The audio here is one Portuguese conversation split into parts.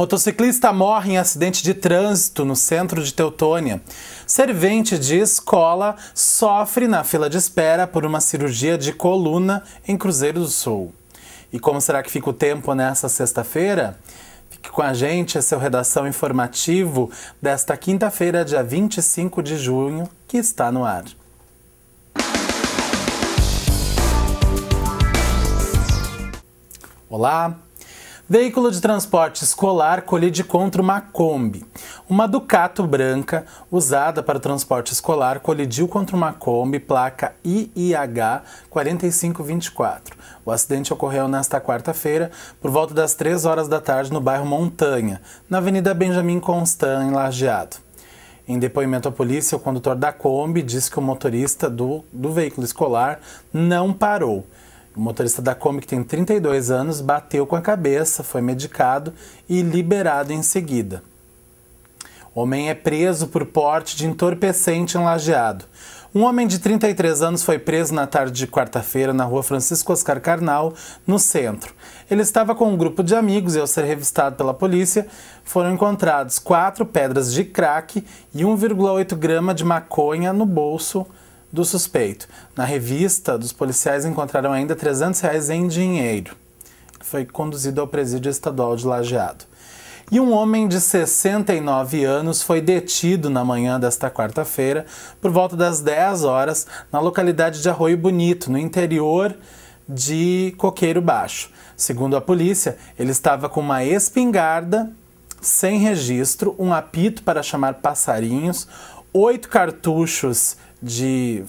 Motociclista morre em acidente de trânsito no centro de Teutônia. Servente de escola sofre na fila de espera por uma cirurgia de coluna em Cruzeiro do Sul. E como será que fica o tempo nessa sexta-feira? Fique com a gente, esse é o Redação Informativo desta quinta-feira, dia 25 de junho, que está no ar. Olá, Veículo de transporte escolar colide contra uma Kombi. Uma Ducato branca, usada para transporte escolar, colidiu contra uma Kombi, placa IIH 4524. O acidente ocorreu nesta quarta-feira, por volta das 3 horas da tarde, no bairro Montanha, na Avenida Benjamin Constant, em Lajeado. Em depoimento à polícia, o condutor da Kombi disse que o motorista do, do veículo escolar não parou o motorista da Kombi, que tem 32 anos, bateu com a cabeça, foi medicado e liberado em seguida. O homem é preso por porte de entorpecente em lajeado. Um homem de 33 anos foi preso na tarde de quarta-feira na rua Francisco Oscar Carnal, no centro. Ele estava com um grupo de amigos e, ao ser revistado pela polícia, foram encontrados quatro pedras de crack e 1,8 grama de maconha no bolso do suspeito. Na revista, dos policiais encontraram ainda 300 reais em dinheiro. Foi conduzido ao presídio estadual de Lajeado. E um homem de 69 anos foi detido na manhã desta quarta-feira, por volta das 10 horas, na localidade de Arroio Bonito, no interior de Coqueiro Baixo. Segundo a polícia, ele estava com uma espingarda sem registro, um apito para chamar passarinhos, oito cartuchos de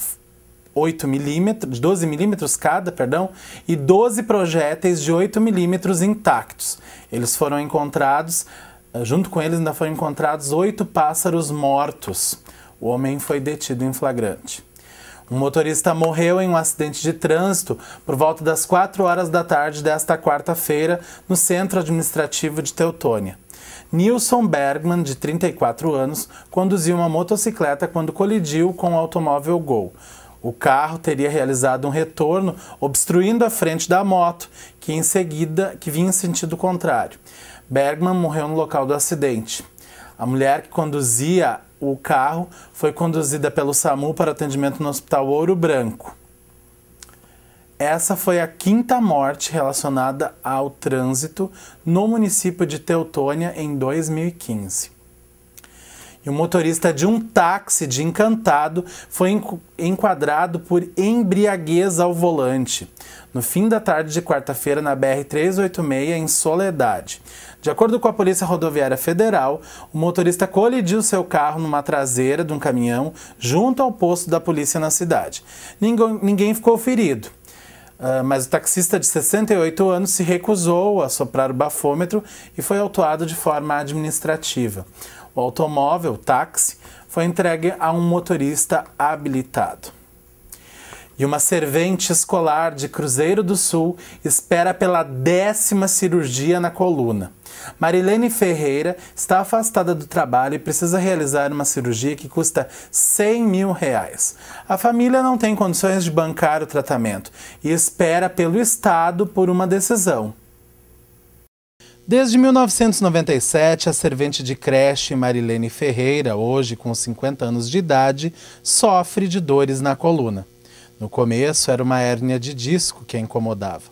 8 milímetros, 12 milímetros cada, perdão, e 12 projéteis de 8 milímetros intactos. Eles foram encontrados, eh, junto com eles ainda foram encontrados oito pássaros mortos. O homem foi detido em flagrante. Um motorista morreu em um acidente de trânsito por volta das 4 horas da tarde desta quarta-feira no centro administrativo de Teutônia. Nilson Bergman, de 34 anos, conduzia uma motocicleta quando colidiu com o automóvel Gol. O carro teria realizado um retorno, obstruindo a frente da moto, que em seguida que vinha em sentido contrário. Bergman morreu no local do acidente. A mulher que conduzia o carro foi conduzida pelo SAMU para atendimento no Hospital Ouro Branco. Essa foi a quinta morte relacionada ao trânsito no município de Teutônia em 2015. E o motorista de um táxi de encantado foi enquadrado por embriaguez ao volante no fim da tarde de quarta-feira na BR-386 em Soledade. De acordo com a Polícia Rodoviária Federal, o motorista colidiu seu carro numa traseira de um caminhão junto ao posto da polícia na cidade. Ninguém, ninguém ficou ferido. Ah, mas o taxista de 68 anos se recusou a soprar o bafômetro e foi autuado de forma administrativa. O automóvel, o táxi, foi entregue a um motorista habilitado. E uma servente escolar de Cruzeiro do Sul espera pela décima cirurgia na coluna. Marilene Ferreira está afastada do trabalho e precisa realizar uma cirurgia que custa 100 mil reais. A família não tem condições de bancar o tratamento e espera pelo Estado por uma decisão. Desde 1997, a servente de creche Marilene Ferreira, hoje com 50 anos de idade, sofre de dores na coluna. No começo, era uma hérnia de disco que a incomodava.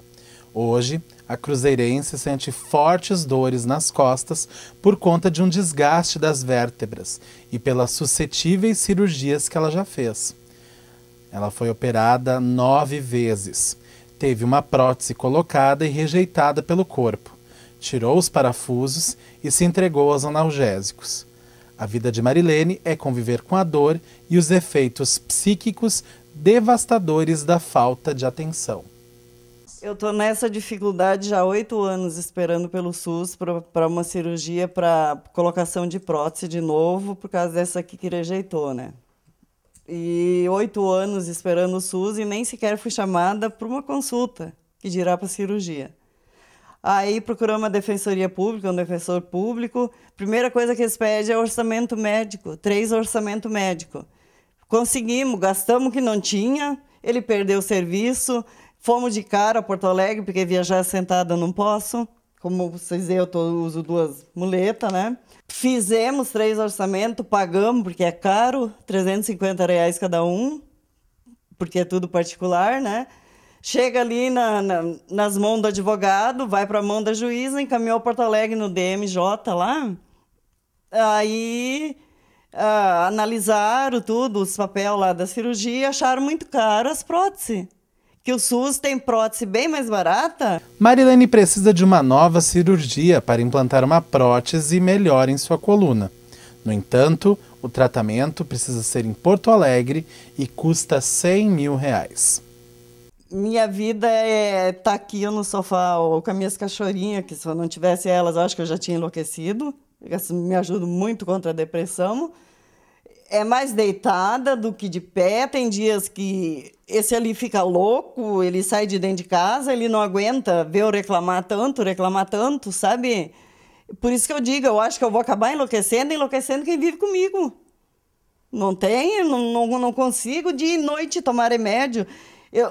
Hoje, a cruzeirense sente fortes dores nas costas por conta de um desgaste das vértebras e pelas suscetíveis cirurgias que ela já fez. Ela foi operada nove vezes. Teve uma prótese colocada e rejeitada pelo corpo. Tirou os parafusos e se entregou aos analgésicos. A vida de Marilene é conviver com a dor e os efeitos psíquicos devastadores da falta de atenção. Eu estou nessa dificuldade já há oito anos esperando pelo SUS para uma cirurgia para colocação de prótese de novo, por causa dessa aqui que rejeitou, né? E oito anos esperando o SUS e nem sequer fui chamada para uma consulta, que dirá para cirurgia. Aí procuramos a defensoria pública, um defensor público. Primeira coisa que eles pedem é orçamento médico, três orçamento médico. Conseguimos, gastamos o que não tinha, ele perdeu o serviço, Fomos de cara a Porto Alegre, porque viajar sentada não posso. Como vocês veem, eu tô, uso duas muletas, né? Fizemos três orçamentos, pagamos, porque é caro, 350 reais cada um, porque é tudo particular, né? Chega ali na, na, nas mãos do advogado, vai para a mão da juíza, encaminhou Porto Alegre no DMJ lá. Aí uh, analisaram tudo, os papéis lá da cirurgia, acharam muito caro as próteses que o SUS tem prótese bem mais barata? Marilene precisa de uma nova cirurgia para implantar uma prótese melhor em sua coluna. No entanto, o tratamento precisa ser em Porto Alegre e custa 100 mil reais. Minha vida é estar tá aqui no sofá ou com as minhas cachorrinhas, que se eu não tivesse elas, acho que eu já tinha enlouquecido. Isso me ajuda muito contra a depressão. É mais deitada do que de pé. Tem dias que esse ali fica louco, ele sai de dentro de casa, ele não aguenta ver eu reclamar tanto, reclamar tanto, sabe? Por isso que eu digo, eu acho que eu vou acabar enlouquecendo, enlouquecendo quem vive comigo. Não tem, não, não, não consigo de noite tomar remédio. Eu,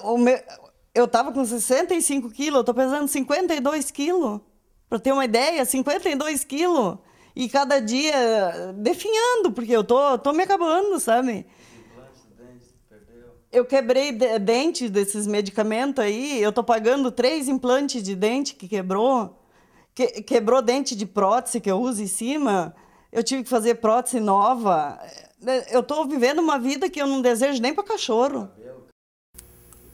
estava eu com 65 quilos, eu pesando 52 quilos. Para ter uma ideia, 52 quilos. E cada dia eh, definhando, porque eu tô, tô me acabando, sabe? eu quebrei dente desses medicamentos aí, eu tô pagando três implantes de dente que quebrou, que, quebrou dente de prótese que eu uso em cima, eu tive que fazer prótese nova. É, eu tô vivendo uma vida que eu não desejo nem para cachorro.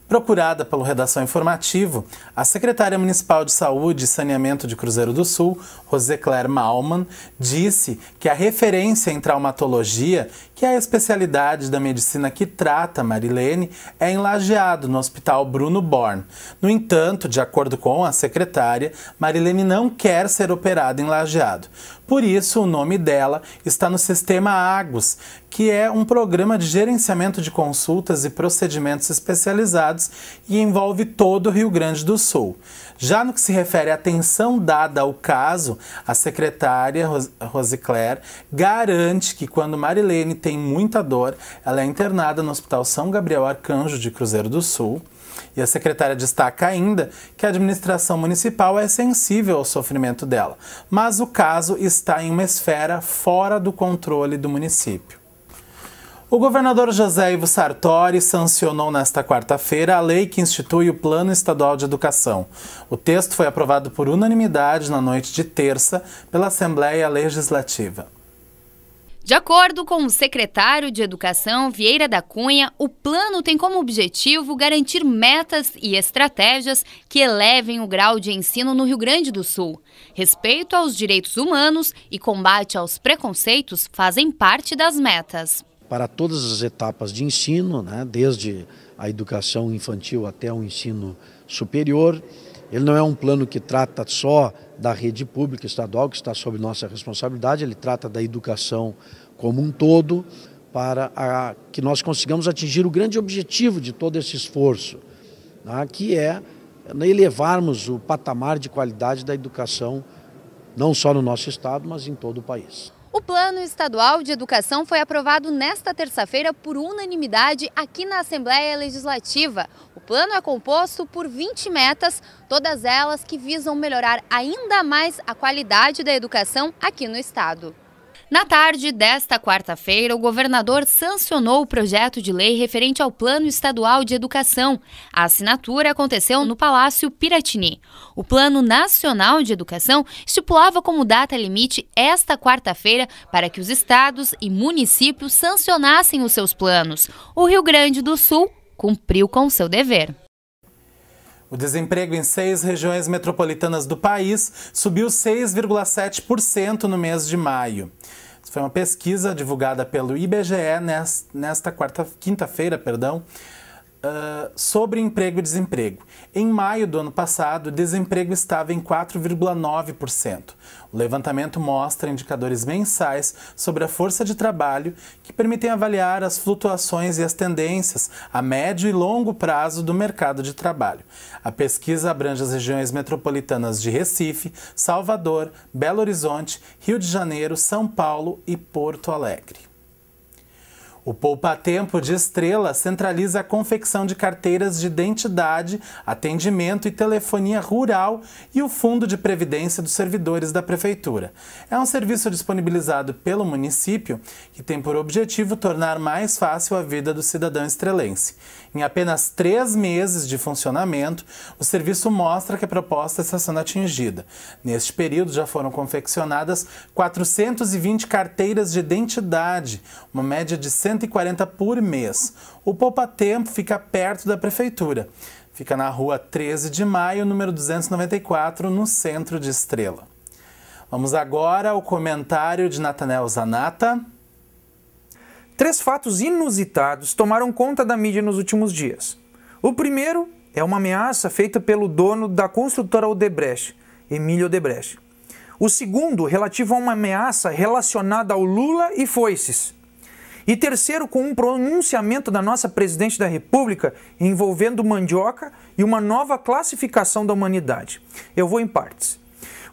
Procurada pelo Redação Informativo, a secretária municipal de Saúde e Saneamento de Cruzeiro do Sul, Rosé Claire Malman, disse que a referência em traumatologia que é a especialidade da medicina que trata Marilene, é em Lajeado, no Hospital Bruno Born. No entanto, de acordo com a secretária, Marilene não quer ser operada em Lajeado. Por isso, o nome dela está no sistema Agus, que é um programa de gerenciamento de consultas e procedimentos especializados e envolve todo o Rio Grande do Sul. Já no que se refere à atenção dada ao caso, a secretária Rosicler garante que quando Marilene tem muita dor, ela é internada no Hospital São Gabriel Arcanjo de Cruzeiro do Sul. E a secretária destaca ainda que a administração municipal é sensível ao sofrimento dela, mas o caso está em uma esfera fora do controle do município. O governador José Ivo Sartori sancionou nesta quarta-feira a lei que institui o Plano Estadual de Educação. O texto foi aprovado por unanimidade na noite de terça pela Assembleia Legislativa. De acordo com o secretário de Educação, Vieira da Cunha, o plano tem como objetivo garantir metas e estratégias que elevem o grau de ensino no Rio Grande do Sul. Respeito aos direitos humanos e combate aos preconceitos fazem parte das metas para todas as etapas de ensino, né, desde a educação infantil até o ensino superior. Ele não é um plano que trata só da rede pública estadual, que está sob nossa responsabilidade, ele trata da educação como um todo, para a, que nós consigamos atingir o grande objetivo de todo esse esforço, né, que é né, elevarmos o patamar de qualidade da educação, não só no nosso estado, mas em todo o país. O Plano Estadual de Educação foi aprovado nesta terça-feira por unanimidade aqui na Assembleia Legislativa. O plano é composto por 20 metas, todas elas que visam melhorar ainda mais a qualidade da educação aqui no estado. Na tarde desta quarta-feira, o governador sancionou o projeto de lei referente ao Plano Estadual de Educação. A assinatura aconteceu no Palácio Piratini. O Plano Nacional de Educação estipulava como data limite esta quarta-feira para que os estados e municípios sancionassem os seus planos. O Rio Grande do Sul cumpriu com seu dever. O desemprego em seis regiões metropolitanas do país subiu 6,7% no mês de maio. foi uma pesquisa divulgada pelo IBGE nesta quarta, quinta-feira, perdão, Uh, sobre emprego e desemprego. Em maio do ano passado, o desemprego estava em 4,9%. O levantamento mostra indicadores mensais sobre a força de trabalho que permitem avaliar as flutuações e as tendências a médio e longo prazo do mercado de trabalho. A pesquisa abrange as regiões metropolitanas de Recife, Salvador, Belo Horizonte, Rio de Janeiro, São Paulo e Porto Alegre. O Poupatempo de Estrela centraliza a confecção de carteiras de identidade, atendimento e telefonia rural e o Fundo de Previdência dos Servidores da Prefeitura. É um serviço disponibilizado pelo município que tem por objetivo tornar mais fácil a vida do cidadão estrelense. Em apenas três meses de funcionamento, o serviço mostra que a proposta está sendo atingida. Neste período, já foram confeccionadas 420 carteiras de identidade, uma média de 140 por mês. O Poupa Tempo fica perto da prefeitura. Fica na rua 13 de maio, número 294, no centro de Estrela. Vamos agora ao comentário de Natanel Zanata. Três fatos inusitados tomaram conta da mídia nos últimos dias. O primeiro é uma ameaça feita pelo dono da construtora Odebrecht, Emílio Odebrecht. O segundo, relativo a uma ameaça relacionada ao Lula e foices. E terceiro, com um pronunciamento da nossa presidente da República envolvendo mandioca e uma nova classificação da humanidade. Eu vou em partes.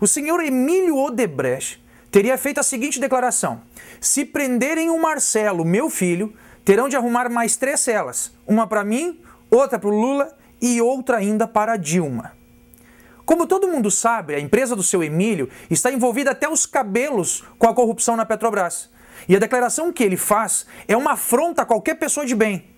O senhor Emílio Odebrecht teria feito a seguinte declaração: Se prenderem o Marcelo, meu filho, terão de arrumar mais três celas: uma para mim, outra para o Lula e outra ainda para Dilma. Como todo mundo sabe, a empresa do seu Emílio está envolvida até os cabelos com a corrupção na Petrobras. E a declaração que ele faz é uma afronta a qualquer pessoa de bem.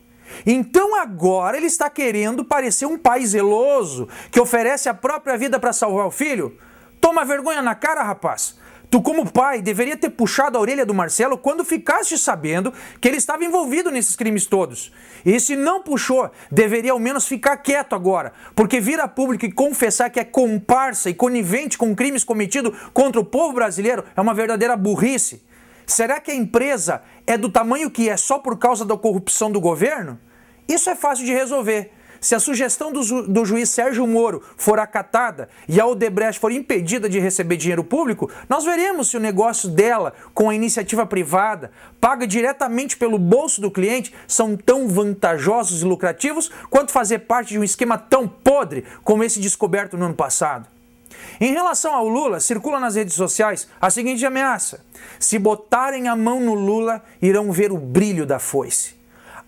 Então agora ele está querendo parecer um pai zeloso que oferece a própria vida para salvar o filho? Toma vergonha na cara, rapaz! Tu, como pai, deveria ter puxado a orelha do Marcelo quando ficaste sabendo que ele estava envolvido nesses crimes todos. E se não puxou, deveria ao menos ficar quieto agora, porque vir a público e confessar que é comparsa e conivente com crimes cometidos contra o povo brasileiro é uma verdadeira burrice. Será que a empresa é do tamanho que é só por causa da corrupção do governo? Isso é fácil de resolver. Se a sugestão do, ju do juiz Sérgio Moro for acatada e a Odebrecht for impedida de receber dinheiro público, nós veremos se o negócio dela com a iniciativa privada, paga diretamente pelo bolso do cliente, são tão vantajosos e lucrativos quanto fazer parte de um esquema tão podre como esse descoberto no ano passado. Em relação ao Lula, circula nas redes sociais a seguinte ameaça: se botarem a mão no Lula, irão ver o brilho da foice.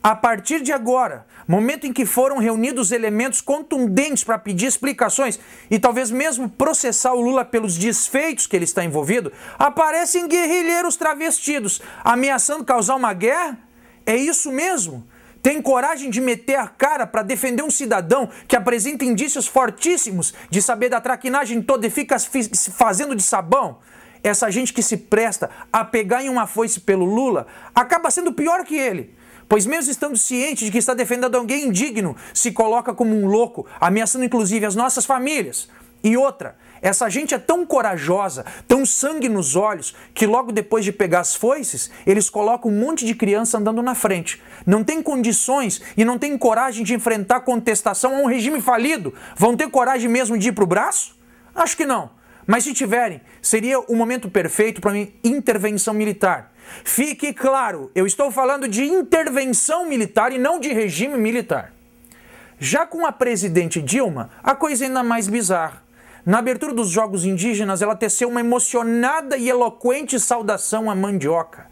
A partir de agora, momento em que foram reunidos elementos contundentes para pedir explicações e talvez mesmo processar o Lula pelos desfeitos que ele está envolvido, aparecem guerrilheiros travestidos ameaçando causar uma guerra? É isso mesmo? Tem coragem de meter a cara para defender um cidadão que apresenta indícios fortíssimos de saber da traquinagem toda e fica se fazendo de sabão? Essa gente que se presta a pegar em uma foice pelo Lula acaba sendo pior que ele Pois mesmo estando ciente de que está defendendo alguém indigno, se coloca como um louco, ameaçando inclusive as nossas famílias. E outra, essa gente é tão corajosa, tão sangue nos olhos, que logo depois de pegar as foices, eles colocam um monte de criança andando na frente. Não tem condições e não tem coragem de enfrentar contestação a um regime falido. Vão ter coragem mesmo de ir para o braço? Acho que não. Mas se tiverem, seria o momento perfeito para uma intervenção militar. Fique claro, eu estou falando de intervenção militar e não de regime militar. Já com a presidente Dilma, a coisa é ainda mais bizarra. Na abertura dos Jogos Indígenas, ela teceu uma emocionada e eloquente saudação à mandioca.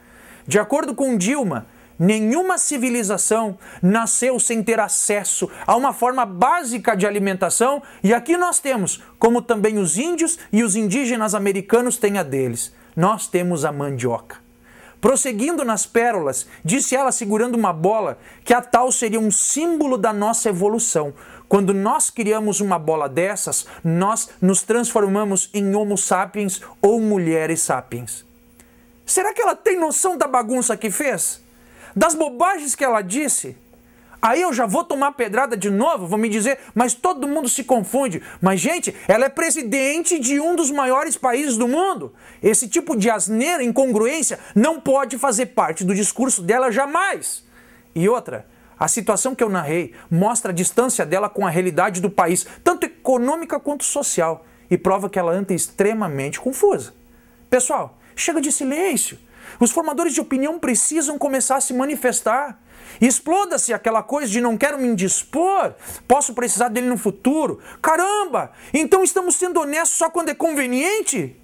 De acordo com Dilma, Nenhuma civilização nasceu sem ter acesso a uma forma básica de alimentação, e aqui nós temos, como também os índios e os indígenas americanos têm a deles. Nós temos a mandioca. Prosseguindo nas pérolas, disse ela segurando uma bola que a tal seria um símbolo da nossa evolução. Quando nós criamos uma bola dessas, nós nos transformamos em Homo sapiens ou mulheres sapiens. Será que ela tem noção da bagunça que fez? das bobagens que ela disse. Aí eu já vou tomar pedrada de novo, Vou me dizer, mas todo mundo se confunde. Mas, gente, ela é presidente de um dos maiores países do mundo. Esse tipo de asneira, incongruência, não pode fazer parte do discurso dela jamais. E outra, a situação que eu narrei mostra a distância dela com a realidade do país, tanto econômica quanto social, e prova que ela anda extremamente confusa. Pessoal, chega de silêncio. Os formadores de opinião precisam começar a se manifestar. Exploda-se aquela coisa de não quero me indispor, posso precisar dele no futuro. Caramba! Então estamos sendo honestos só quando é conveniente?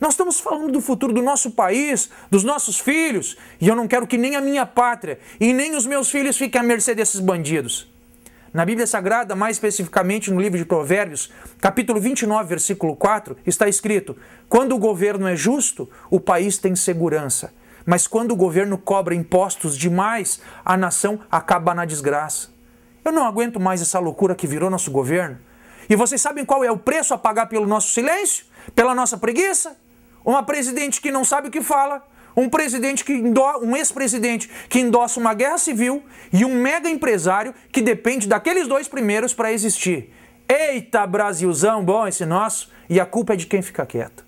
Nós estamos falando do futuro do nosso país, dos nossos filhos, e eu não quero que nem a minha pátria e nem os meus filhos fiquem à mercê desses bandidos. Na Bíblia Sagrada, mais especificamente no livro de Provérbios, capítulo 29, versículo 4, está escrito: Quando o governo é justo, o país tem segurança. Mas quando o governo cobra impostos demais, a nação acaba na desgraça. Eu não aguento mais essa loucura que virou nosso governo. E vocês sabem qual é o preço a pagar pelo nosso silêncio? Pela nossa preguiça? Uma presidente que não sabe o que fala, um presidente que um ex-presidente que endossa uma guerra civil e um mega empresário que depende daqueles dois primeiros para existir. Eita, Brasilzão bom esse nosso, e a culpa é de quem fica quieto.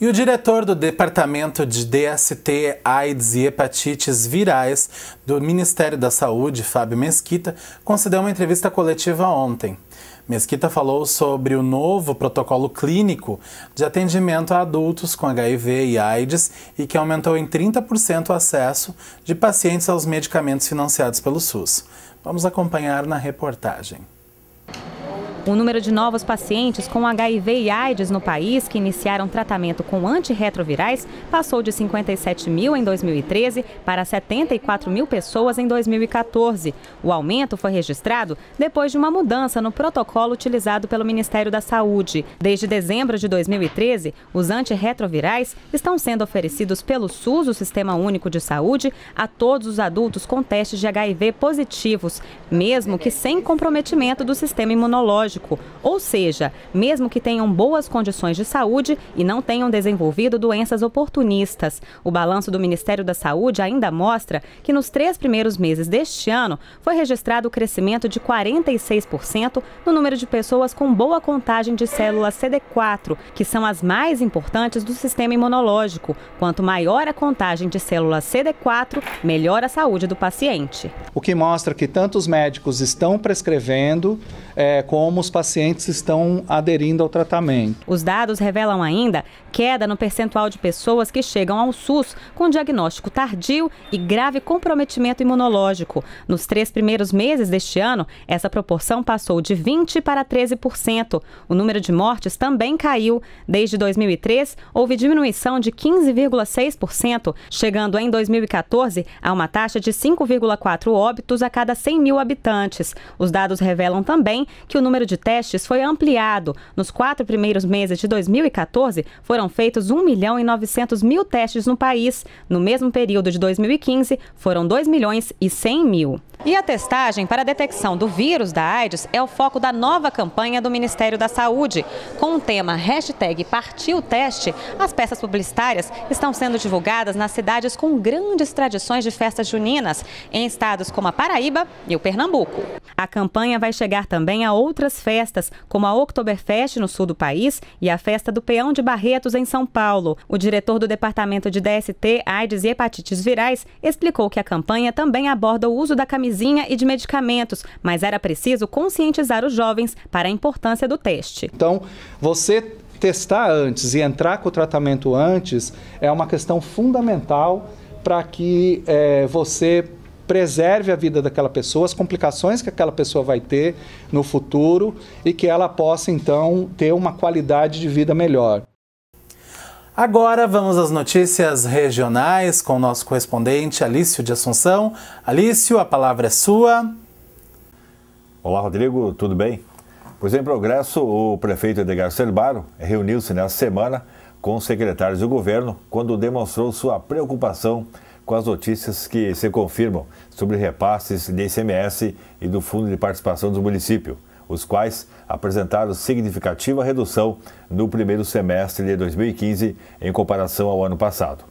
E o diretor do Departamento de DST, AIDS e Hepatites Virais do Ministério da Saúde, Fábio Mesquita, concedeu uma entrevista coletiva ontem. Mesquita falou sobre o novo protocolo clínico de atendimento a adultos com HIV e AIDS e que aumentou em 30% o acesso de pacientes aos medicamentos financiados pelo SUS. Vamos acompanhar na reportagem. O número de novos pacientes com HIV e AIDS no país que iniciaram tratamento com antirretrovirais passou de 57 mil em 2013 para 74 mil pessoas em 2014. O aumento foi registrado depois de uma mudança no protocolo utilizado pelo Ministério da Saúde. Desde dezembro de 2013, os antirretrovirais estão sendo oferecidos pelo SUS, o Sistema Único de Saúde, a todos os adultos com testes de HIV positivos, mesmo que sem comprometimento do sistema imunológico médico, ou seja, mesmo que tenham boas condições de saúde e não tenham desenvolvido doenças oportunistas. O balanço do Ministério da Saúde ainda mostra que nos três primeiros meses deste ano foi registrado o crescimento de 46% no número de pessoas com boa contagem de células CD4, que são as mais importantes do sistema imunológico. Quanto maior a contagem de células CD4, melhor a saúde do paciente. O que mostra que tanto os médicos estão prescrevendo é, como os pacientes estão aderindo ao tratamento. Os dados revelam ainda queda no percentual de pessoas que chegam ao SUS com diagnóstico tardio e grave comprometimento imunológico. Nos três primeiros meses deste ano, essa proporção passou de 20% para 13%. O número de mortes também caiu. Desde 2003, houve diminuição de 15,6%, chegando em 2014 a uma taxa de 5,4 óbitos a cada 100 mil habitantes. Os dados revelam também que o número de de testes foi ampliado. Nos quatro primeiros meses de 2014, foram feitos 1 milhão e 900 mil testes no país. No mesmo período de 2015, foram 2 milhões e 100 mil. E a testagem para a detecção do vírus da AIDS é o foco da nova campanha do Ministério da Saúde. Com o tema hashtag Partiu Teste, as peças publicitárias estão sendo divulgadas nas cidades com grandes tradições de festas juninas, em estados como a Paraíba e o Pernambuco. A campanha vai chegar também a outras festas, como a Oktoberfest no sul do país e a Festa do Peão de Barretos em São Paulo. O diretor do Departamento de DST, AIDS e Hepatites Virais explicou que a campanha também aborda o uso da camisinha e de medicamentos, mas era preciso conscientizar os jovens para a importância do teste. Então, você testar antes e entrar com o tratamento antes é uma questão fundamental para que é, você preserve a vida daquela pessoa, as complicações que aquela pessoa vai ter no futuro e que ela possa então ter uma qualidade de vida melhor. Agora vamos às notícias regionais com o nosso correspondente Alício de Assunção. Alício, a palavra é sua. Olá, Rodrigo, tudo bem? Pois em progresso, o prefeito Edgar Cerbaro reuniu-se nessa semana com os secretários do governo quando demonstrou sua preocupação com as notícias que se confirmam sobre repasses de ICMS e do Fundo de Participação do Município, os quais apresentaram significativa redução no primeiro semestre de 2015 em comparação ao ano passado.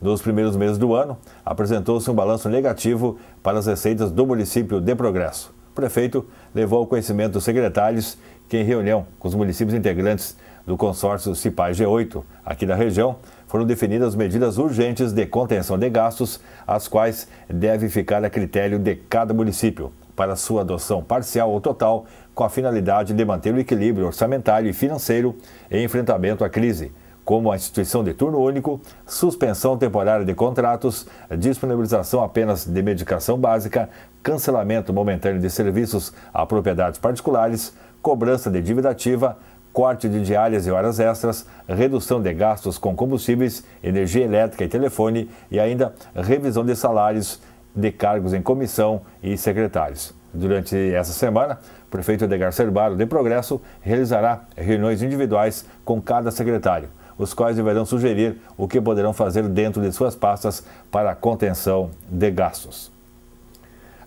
Nos primeiros meses do ano, apresentou-se um balanço negativo para as receitas do município de Progresso. O prefeito levou ao conhecimento dos secretários que, em reunião com os municípios integrantes do consórcio CIPAI G8 aqui da região, foram definidas medidas urgentes de contenção de gastos, as quais deve ficar a critério de cada município para sua adoção parcial ou total, com a finalidade de manter o equilíbrio orçamentário e financeiro em enfrentamento à crise, como a instituição de turno único, suspensão temporária de contratos, disponibilização apenas de medicação básica, cancelamento momentâneo de serviços a propriedades particulares, cobrança de dívida ativa, corte de diárias e horas extras, redução de gastos com combustíveis, energia elétrica e telefone e ainda revisão de salários de cargos em comissão e secretários. Durante essa semana, o prefeito Edgar Cerbaro de Progresso realizará reuniões individuais com cada secretário, os quais deverão sugerir o que poderão fazer dentro de suas pastas para a contenção de gastos.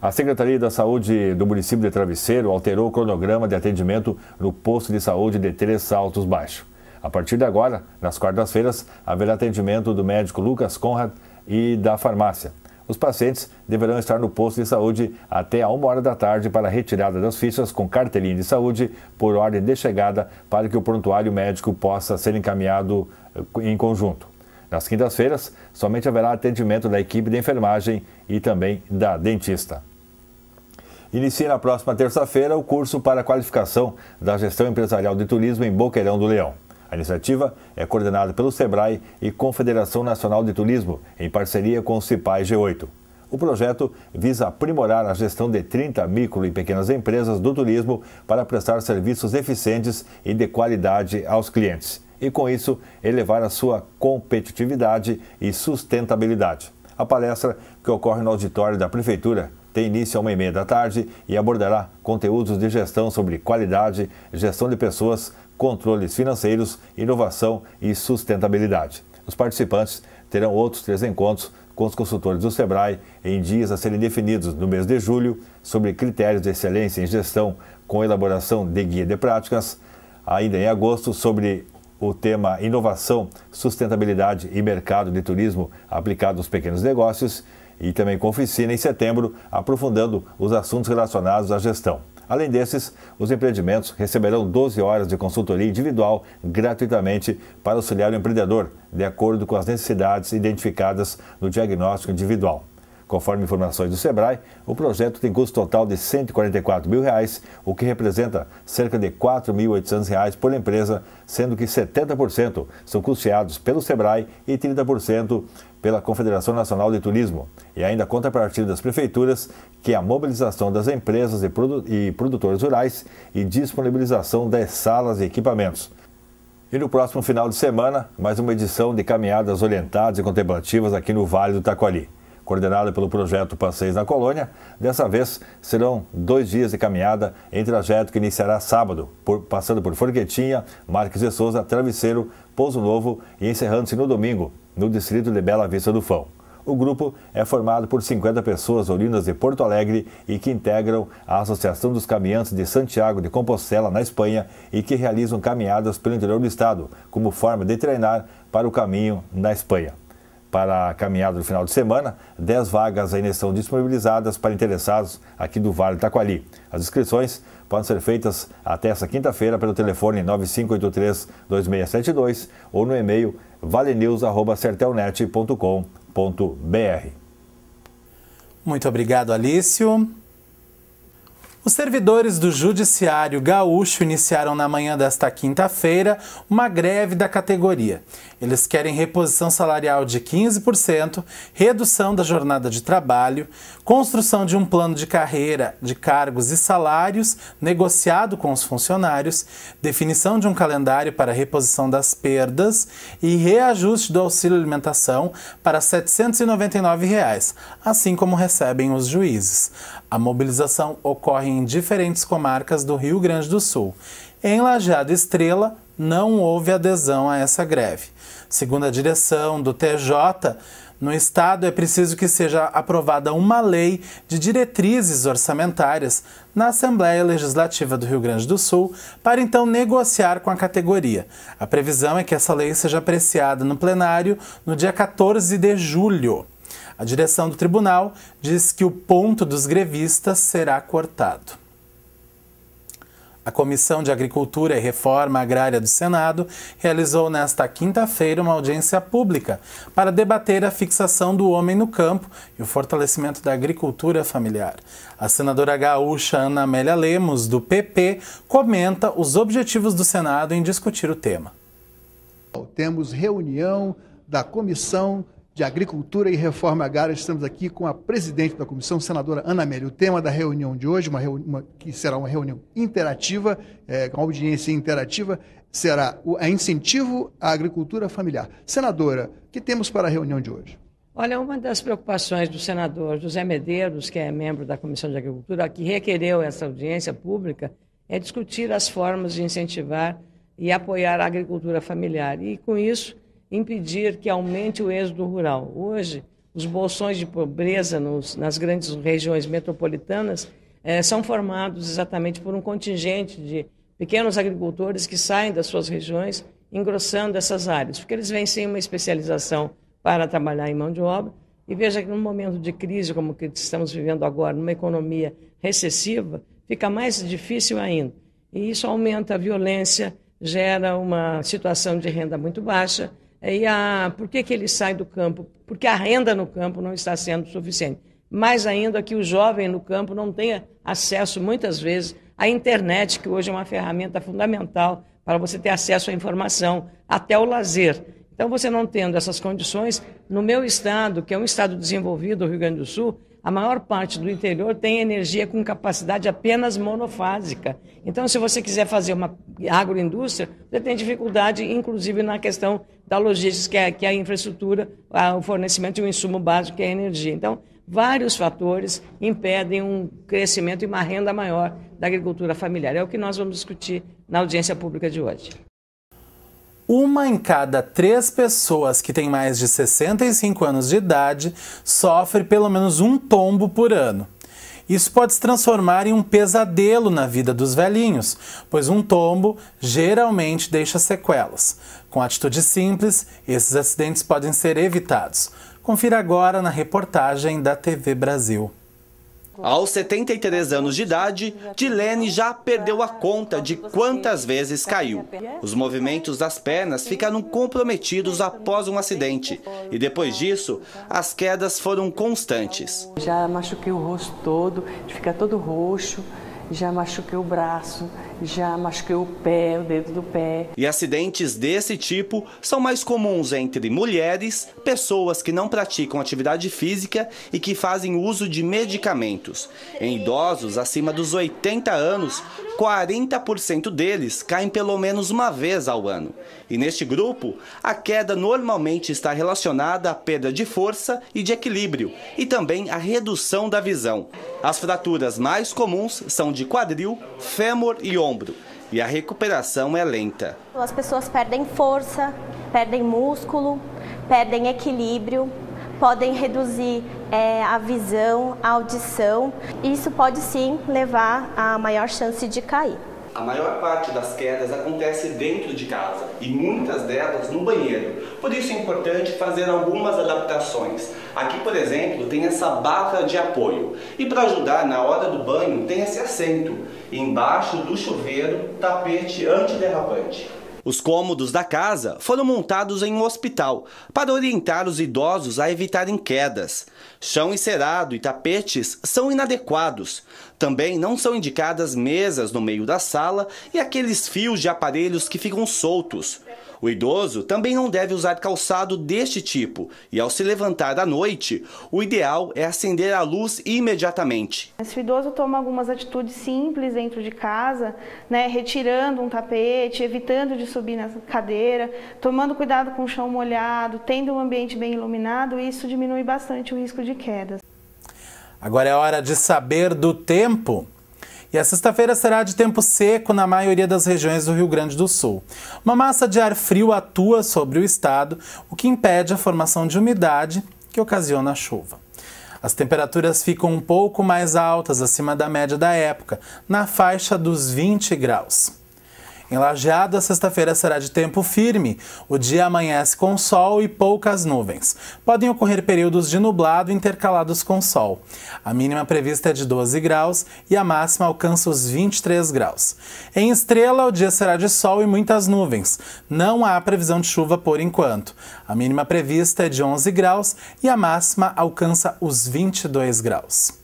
A Secretaria da Saúde do município de Travesseiro alterou o cronograma de atendimento no posto de saúde de Três Saltos Baixo. A partir de agora, nas quartas-feiras, haverá atendimento do médico Lucas Conrad e da farmácia. Os pacientes deverão estar no posto de saúde até a uma hora da tarde para a retirada das fichas com carteirinha de saúde por ordem de chegada para que o prontuário médico possa ser encaminhado eh, em conjunto. Nas quintas-feiras, somente haverá atendimento da equipe de enfermagem e também da dentista. Inicia na próxima terça-feira o curso para qualificação da gestão empresarial de turismo em Boqueirão do Leão. A iniciativa é coordenada pelo SEBRAE e Confederação Nacional de Turismo, em parceria com o CIPAI G8. O projeto visa aprimorar a gestão de 30 micro e pequenas empresas do turismo para prestar serviços eficientes e de qualidade aos clientes e, com isso, elevar a sua competitividade e sustentabilidade. A palestra, que ocorre no auditório da Prefeitura, tem início a uma e meia da tarde e abordará conteúdos de gestão sobre qualidade, gestão de pessoas, controles financeiros, inovação e sustentabilidade. Os participantes terão outros três encontros com os consultores do SEBRAE em dias a serem definidos no mês de julho sobre critérios de excelência em gestão com elaboração de guia de práticas, ainda em agosto sobre o tema inovação, sustentabilidade e mercado de turismo aplicado aos pequenos negócios e também com oficina em setembro, aprofundando os assuntos relacionados à gestão. Além desses, os empreendimentos receberão 12 horas de consultoria individual gratuitamente para auxiliar o empreendedor, de acordo com as necessidades identificadas no diagnóstico individual. Conforme informações do Sebrae, o projeto tem custo total de R$ 144 mil, reais, o que representa cerca de R$ reais por empresa, sendo que 70% são custeados pelo Sebrae e 30% pela Confederação Nacional de Turismo e ainda contrapartida das prefeituras, que é a mobilização das empresas e produtores rurais e disponibilização das salas e equipamentos. E no próximo final de semana, mais uma edição de caminhadas orientadas e contemplativas aqui no Vale do Taquari. Coordenada pelo projeto Passeios na Colônia, dessa vez serão dois dias de caminhada em trajeto que iniciará sábado, por, passando por Forquetinha, Marques de Souza, Travesseiro, Pouso Novo e encerrando-se no domingo no distrito de Bela Vista do Fão. O grupo é formado por 50 pessoas oriundas de Porto Alegre e que integram a Associação dos Caminhantes de Santiago de Compostela, na Espanha, e que realizam caminhadas pelo interior do estado, como forma de treinar para o caminho na Espanha para a caminhada do final de semana, 10 vagas ainda estão disponibilizadas para interessados aqui do Vale do Taquari. As inscrições podem ser feitas até esta quinta-feira pelo telefone 9583-2672 ou no e-mail valenews.certelnet.com.br. Muito obrigado, Alício. Os servidores do Judiciário Gaúcho iniciaram na manhã desta quinta-feira uma greve da categoria. Eles querem reposição salarial de 15%, redução da jornada de trabalho, construção de um plano de carreira, de cargos e salários negociado com os funcionários, definição de um calendário para reposição das perdas e reajuste do auxílio alimentação para R$ 799, reais, assim como recebem os juízes. A mobilização ocorre em diferentes comarcas do Rio Grande do Sul. Em Lajeado Estrela, não houve adesão a essa greve. Segundo a direção do TJ, no Estado é preciso que seja aprovada uma lei de diretrizes orçamentárias na Assembleia Legislativa do Rio Grande do Sul para então negociar com a categoria. A previsão é que essa lei seja apreciada no plenário no dia 14 de julho. A direção do tribunal diz que o ponto dos grevistas será cortado. A Comissão de Agricultura e Reforma Agrária do Senado realizou nesta quinta-feira uma audiência pública para debater a fixação do homem no campo e o fortalecimento da agricultura familiar. A senadora gaúcha Ana Amélia Lemos, do PP, comenta os objetivos do Senado em discutir o tema. Temos reunião da Comissão de Agricultura e Reforma Agrária. Estamos aqui com a presidente da comissão, senadora Ana Amélia. O tema da reunião de hoje, uma, reuni uma que será uma reunião interativa, é, com audiência interativa, será o a é incentivo à agricultura familiar. Senadora, o que temos para a reunião de hoje? Olha, uma das preocupações do senador José Medeiros, que é membro da Comissão de Agricultura, que requereu essa audiência pública, é discutir as formas de incentivar e apoiar a agricultura familiar. E com isso, impedir que aumente o êxodo rural. Hoje, os bolsões de pobreza nos, nas grandes regiões metropolitanas eh, são formados exatamente por um contingente de pequenos agricultores que saem das suas regiões, engrossando essas áreas, porque eles vêm sem uma especialização para trabalhar em mão de obra. E veja que num momento de crise como que estamos vivendo agora, numa economia recessiva, fica mais difícil ainda. E isso aumenta a violência, gera uma situação de renda muito baixa, é, e a, por que, que ele sai do campo? Porque a renda no campo não está sendo suficiente. Mais ainda que o jovem no campo não tenha acesso, muitas vezes, à internet, que hoje é uma ferramenta fundamental para você ter acesso à informação, até o lazer. Então, você não tendo essas condições, no meu estado, que é um estado desenvolvido, o Rio Grande do Sul, a maior parte do interior tem energia com capacidade apenas monofásica. Então, se você quiser fazer uma agroindústria, você tem dificuldade, inclusive na questão da logística, que é, que é a infraestrutura, o fornecimento de um insumo básico, que é a energia. Então, vários fatores impedem um crescimento e uma renda maior da agricultura familiar. É o que nós vamos discutir na audiência pública de hoje uma em cada três pessoas que tem mais de 65 anos de idade sofre pelo menos um tombo por ano. Isso pode se transformar em um pesadelo na vida dos velhinhos, pois um tombo geralmente deixa sequelas. Com atitude simples, esses acidentes podem ser evitados. Confira agora na reportagem da TV Brasil. Aos 73 anos de idade, Dilene já perdeu a conta de quantas vezes caiu. Os movimentos das pernas ficaram comprometidos após um acidente e depois disso, as quedas foram constantes. Já machuquei o rosto todo, fica todo roxo, já machuquei o braço, já machuquei o pé, o dedo do pé. E acidentes desse tipo são mais comuns entre mulheres, pessoas que não praticam atividade física e que fazem uso de medicamentos. Em idosos acima dos 80 anos, 40% deles caem pelo menos uma vez ao ano. E neste grupo, a queda normalmente está relacionada à perda de força e de equilíbrio e também à redução da visão. As fraturas mais comuns são de quadril, fêmur e ombro ombro e a recuperação é lenta. Então, as pessoas perdem força, perdem músculo, perdem equilíbrio, podem reduzir é, a visão, a audição. Isso pode sim levar a maior chance de cair. A maior parte das quedas acontece dentro de casa e muitas delas no banheiro. Por isso é importante fazer algumas adaptações. Aqui, por exemplo, tem essa barra de apoio. E para ajudar na hora do banho, tem esse assento. Embaixo do chuveiro, tapete antiderrapante. Os cômodos da casa foram montados em um hospital para orientar os idosos a evitarem quedas. Chão encerado e tapetes são inadequados. Também não são indicadas mesas no meio da sala e aqueles fios de aparelhos que ficam soltos. O idoso também não deve usar calçado deste tipo e, ao se levantar à noite, o ideal é acender a luz imediatamente. Se o idoso toma algumas atitudes simples dentro de casa, né, retirando um tapete, evitando de subir na cadeira, tomando cuidado com o chão molhado, tendo um ambiente bem iluminado, isso diminui bastante o risco de quedas. Agora é hora de saber do tempo. E a sexta-feira será de tempo seco na maioria das regiões do Rio Grande do Sul. Uma massa de ar frio atua sobre o estado, o que impede a formação de umidade que ocasiona a chuva. As temperaturas ficam um pouco mais altas acima da média da época, na faixa dos 20 graus. Em Lajeado, a sexta-feira será de tempo firme. O dia amanhece com sol e poucas nuvens. Podem ocorrer períodos de nublado intercalados com sol. A mínima prevista é de 12 graus e a máxima alcança os 23 graus. Em Estrela, o dia será de sol e muitas nuvens. Não há previsão de chuva por enquanto. A mínima prevista é de 11 graus e a máxima alcança os 22 graus.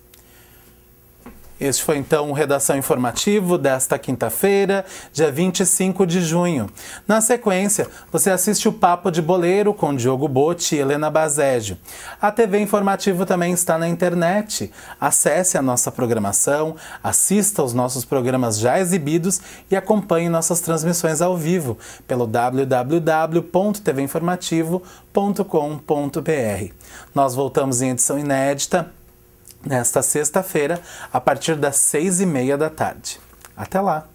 Este foi então o Redação Informativo desta quinta-feira, dia 25 de junho. Na sequência, você assiste o Papo de Boleiro com Diogo Botti e Helena Bazégio. A TV Informativo também está na internet. Acesse a nossa programação, assista aos nossos programas já exibidos e acompanhe nossas transmissões ao vivo pelo www.tvinformativo.com.br. Nós voltamos em edição inédita nesta sexta-feira, a partir das seis e meia da tarde. Até lá!